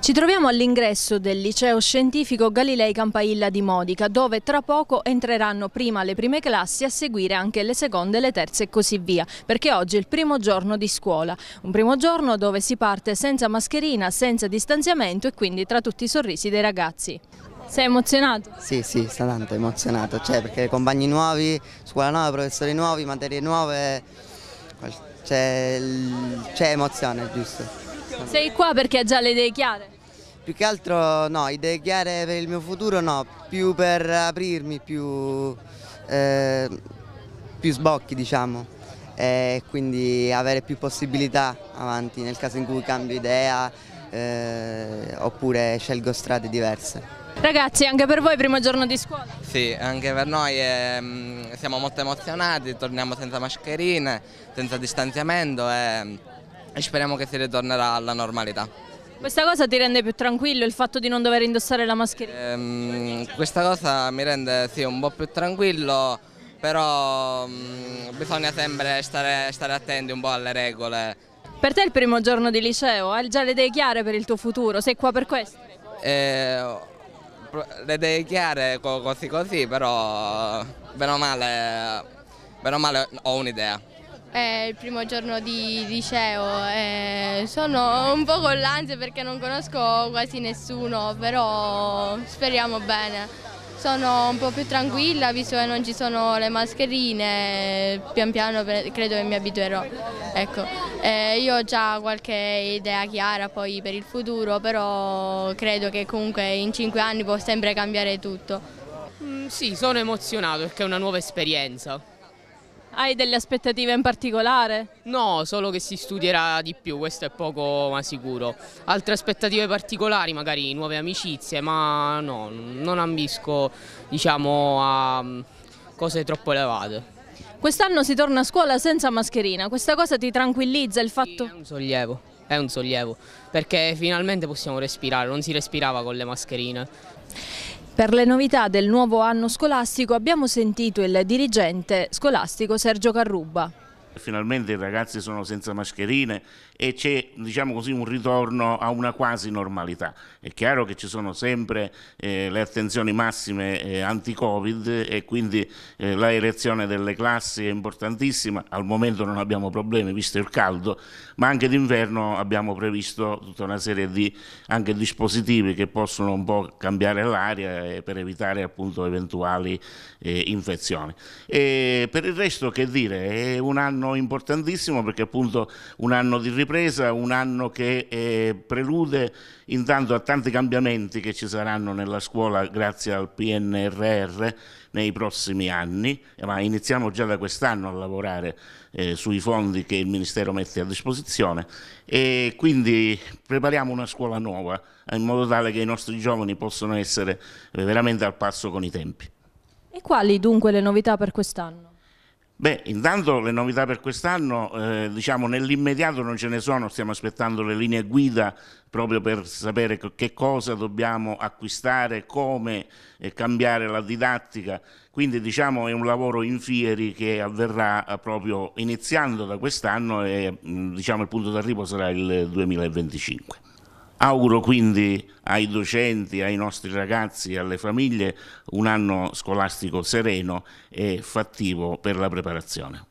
Ci troviamo all'ingresso del liceo scientifico Galilei Campailla di Modica, dove tra poco entreranno prima le prime classi a seguire anche le seconde, le terze e così via, perché oggi è il primo giorno di scuola, un primo giorno dove si parte senza mascherina, senza distanziamento e quindi tra tutti i sorrisi dei ragazzi. Sei emozionato? Sì, sì, sta tanto emozionato, cioè perché compagni nuovi, scuola nuova, professori nuovi, materie nuove, cioè, c'è emozione, giusto? Sei qua perché hai già le idee chiare? Più che altro no, idee chiare per il mio futuro no, più per aprirmi, più, eh, più sbocchi diciamo e quindi avere più possibilità avanti nel caso in cui cambio idea eh, oppure scelgo strade diverse. Ragazzi, anche per voi primo giorno di scuola? Sì, anche per noi eh, siamo molto emozionati, torniamo senza mascherine, senza distanziamento e ehm, e speriamo che si ritornerà alla normalità. Questa cosa ti rende più tranquillo il fatto di non dover indossare la mascherina? Ehm, questa cosa mi rende sì, un po' più tranquillo, però mh, mm, bisogna sempre stare, stare attenti un po' alle regole. Per te è il primo giorno di liceo, hai già le idee chiare per il tuo futuro, sei qua per questo? Eh, le idee chiare così così, però bene o male, bene o male ho un'idea. È il primo giorno di liceo e eh, sono un po' con l'ansia perché non conosco quasi nessuno, però speriamo bene. Sono un po' più tranquilla visto che non ci sono le mascherine, pian piano credo che mi abituerò. Ecco. Eh, io ho già qualche idea chiara poi per il futuro, però credo che comunque in cinque anni può sempre cambiare tutto. Mm, sì, sono emozionato perché è una nuova esperienza. Hai delle aspettative in particolare? No, solo che si studierà di più, questo è poco ma sicuro. Altre aspettative particolari, magari nuove amicizie, ma no, non ambisco diciamo, a mm, cose troppo elevate. Quest'anno si torna a scuola senza mascherina, questa cosa ti tranquillizza il fatto? Sì, è un sollievo, è un sollievo, perché finalmente possiamo respirare, non si respirava con le mascherine. Per le novità del nuovo anno scolastico abbiamo sentito il dirigente scolastico Sergio Carruba. Finalmente i ragazzi sono senza mascherine e c'è diciamo così, un ritorno a una quasi normalità. È chiaro che ci sono sempre eh, le attenzioni massime eh, anti-Covid e quindi eh, la elezione delle classi è importantissima, al momento non abbiamo problemi visto il caldo, ma anche d'inverno abbiamo previsto tutta una serie di anche dispositivi che possono un po' cambiare l'aria per evitare appunto eventuali eh, infezioni. E per il resto che dire, è un anno importantissimo perché appunto un anno di riposo ripresa, un anno che eh, prelude intanto a tanti cambiamenti che ci saranno nella scuola grazie al PNRR nei prossimi anni, ma iniziamo già da quest'anno a lavorare eh, sui fondi che il Ministero mette a disposizione e quindi prepariamo una scuola nuova in modo tale che i nostri giovani possano essere eh, veramente al passo con i tempi. E quali dunque le novità per quest'anno? Beh, intanto le novità per quest'anno, eh, diciamo nell'immediato non ce ne sono, stiamo aspettando le linee guida proprio per sapere che cosa dobbiamo acquistare, come cambiare la didattica, quindi diciamo è un lavoro in fieri che avverrà eh, proprio iniziando da quest'anno e mm, diciamo il punto d'arrivo sarà il 2025. Auguro quindi ai docenti, ai nostri ragazzi e alle famiglie un anno scolastico sereno e fattivo per la preparazione.